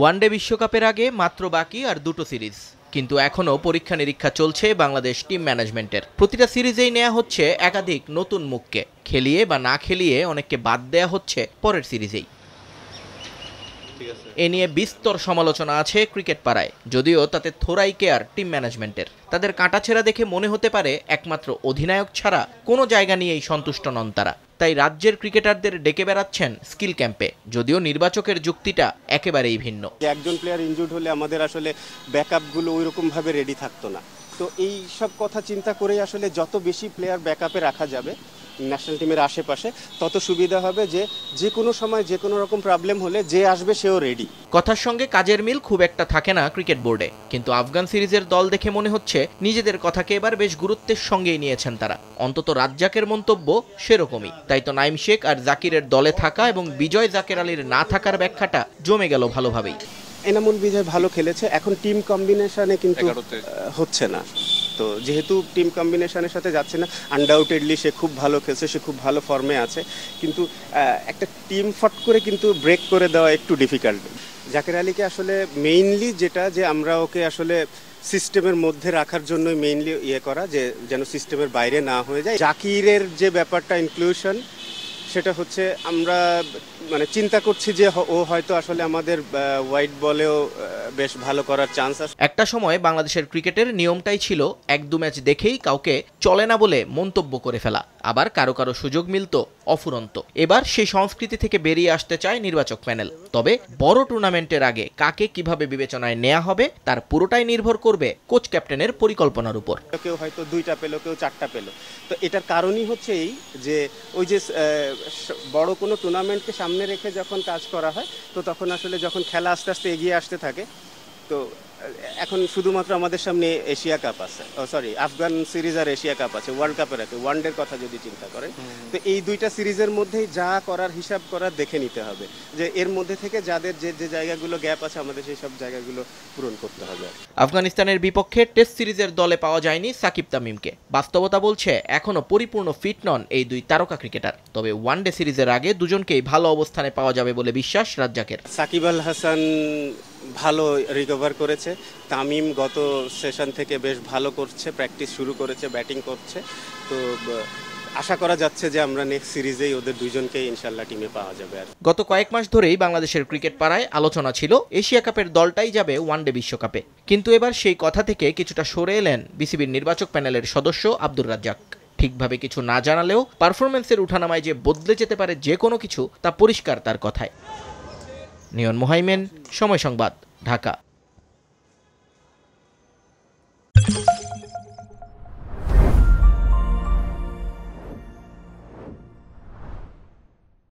one day বিশ্বকাপের আগে মাত্র বাকি আর দুটো সিরিজ কিন্তু এখনও পরীক্ষা নিরীক্ষা চলছে বাংলাদেশ টিম ম্যানেজমেন্টের প্রতিটা সিরিজেই নেওয়া হচ্ছে একাধিক নতুন মুখকে খেলিয়ে বা না খেলিয়ে অনেককে বাদ দেয়া হচ্ছে পরের সিরিজেই এ নিয়ে বিস্তর সমালোচনা আছে ক্রিকেট পাড়ায় যদিও তাতে থোরাই কেয়ার টিম ম্যানেজমেন্টের তাদের কাঁটাছেঁড়া দেখে মনে হতে পারে একমাত্র অধিনায়ক ছাড়া কোনো জায়গা নিয়েই সন্তুষ্ট নন তারা তাই রাজ্যের ক্রিকেটারদের ডেকে বেড়াচ্ছেন স্কিল ক্যাম্পে যদিও নির্বাচকের যুক্তিটা একেবারেই ভিন্ন একজন প্লেয়ার ইনজুর্ড হলে আমাদের আসলে ব্যাকআপগুলো ওইরকমভাবে রেডি থাকতো না তো এই সব কথা চিন্তা করে আসলে যত বেশি প্লেয়ার ব্যাকআপে রাখা যাবে ন্যাশনাল টিমের আশেপাশে তত সুবিধা হবে যে যে কোনো সময় যে কোনো রকম প্রবলেম হলে যে আসবে সেও রেডি কথার সঙ্গে কাজের মিল খুব একটা থাকে না ক্রিকেট বোর্ডে কিন্তু আফগান সিরিজের দল দেখে মনে হচ্ছে নিজেদের কথাকে এবার বেশ গুরুত্বের সঙ্গেই নিয়েছেন তারা অন্তত রাজ্জাকের মন্তব্য সেরকমই তাই তো নাইম শেখ আর জাকিরের দলে থাকা এবং বিজয় জাকের আলীর না থাকার ব্যাখ্যাটা জমে গেল ভালোভাবেই এনামুল বিজয় ভালো খেলেছে এখন টিম কম্বিনেশনে কিন্তু হচ্ছে না তো যেহেতু টিম কম্বিনেশনের সাথে যাচ্ছে না আনডাউটেডলি সে খুব ভালো খেলছে সে খুব ভালো ফর্মে আছে কিন্তু একটা টিম ফট করে কিন্তু ব্রেক করে দেওয়া একটু ডিফিকাল্ট জাকের আলীকে আসলে মেইনলি যেটা যে আমরা ওকে আসলে সিস্টেমের মধ্যে রাখার জন্য মেইনলি ইয়ে করা যে যেন সিস্টেমের বাইরে না হয়ে যায় জাকিরের যে ব্যাপারটা ইনক্লুশন সেটা হচ্ছে আমরা মানে চিন্তা করছি যে ও হয়তো আসলে আমাদের হোয়াইট বলেও বেশ ভালো করার চান্স আছে একটা সময় বাংলাদেশের ক্রিকেটের নিয়মটাই ছিল এক দু ম্যাচ দেখেই কাউকে চলে না বলে মন্তব্য করে ফেলা আবার কারো কারো সুযোগ মিলত অফুরন্ত এবার সেই সংস্কৃতি থেকে বেরিয়ে আসতে চায় নির্বাচক প্যানেল তবে বড় টুর্নামেন্টের আগে কাকে কিভাবে বিবেচনায় নেওয়া হবে তার পুরোটাই নির্ভর করবে কোচ ক্যাপ্টেনের পরিকল্পনার উপর কেউ হয়তো দুইটা পেলো কেউ চারটা পেলো তো এটার কারণই হচ্ছে এই যে ওই যে বড় কোনো টুর্নামেন্টকে সামনে রেখে যখন কাজ করা হয় তো তখন আসলে যখন খেলা আস্তে আস্তে এগিয়ে আসতে থাকে তো এখন শুধুমাত্র আমাদের সামনে এশিয়া কাপ আছে সরি আফগান সিরিজ আর এশিয়া কাপ আছে ওয়ার্ল্ড কাপের আছে ওয়ানডের কথা যদি চিন্তা করেন তো এই দুইটা সিরিজের মধ্যেই যা করার হিসাব করার দেখে নিতে হবে যে এর মধ্যে থেকে যাদের যে যে জায়গাগুলো গ্যাপ আছে আমাদের সেই সব জায়গাগুলো পূরণ করতে হবে আফগানিস্তানের বিপক্ষে টেস্ট সিরিজের দলে পাওয়া যায়নি সাকিব তামিমকে বাস্তবতা বলছে এখনও পরিপূর্ণ ফিট নন এই দুই তারকা ক্রিকেটার তবে ওয়ানডে সিরিজের আগে দুজনকেই ভালো অবস্থানে পাওয়া যাবে বলে বিশ্বাস রাজ্জাকের সাকিব আল হাসান ভালো রিকভার করেছে তামিম গত সেশন থেকে বেশ ভালো করছে প্র্যাকটিস শুরু করেছে ব্যাটিং করছে তো আশা করা যাচ্ছে যে আমরা নেক্সট সিরিজেই ওদের দুজনকে ইনশাল্লাহ টিমে পাওয়া যাবে আর গত কয়েক মাস ধরেই বাংলাদেশের ক্রিকেট পাড়ায় আলোচনা ছিল এশিয়া কাপের দলটাই যাবে ওয়ানডে বিশ্বকাপে কিন্তু এবার সেই কথা থেকে কিছুটা সরে এলেন বিসিবির নির্বাচক প্যানেলের সদস্য আব্দুর রাজ্জাক ঠিকভাবে কিছু না জানালেও পারফরমেন্সের উঠানামায় যে বদলে যেতে পারে যে কোনো কিছু তা পরিষ্কার তার কথায় নিয়ন মোহাইমেন সময় সংবাদ ঢাকা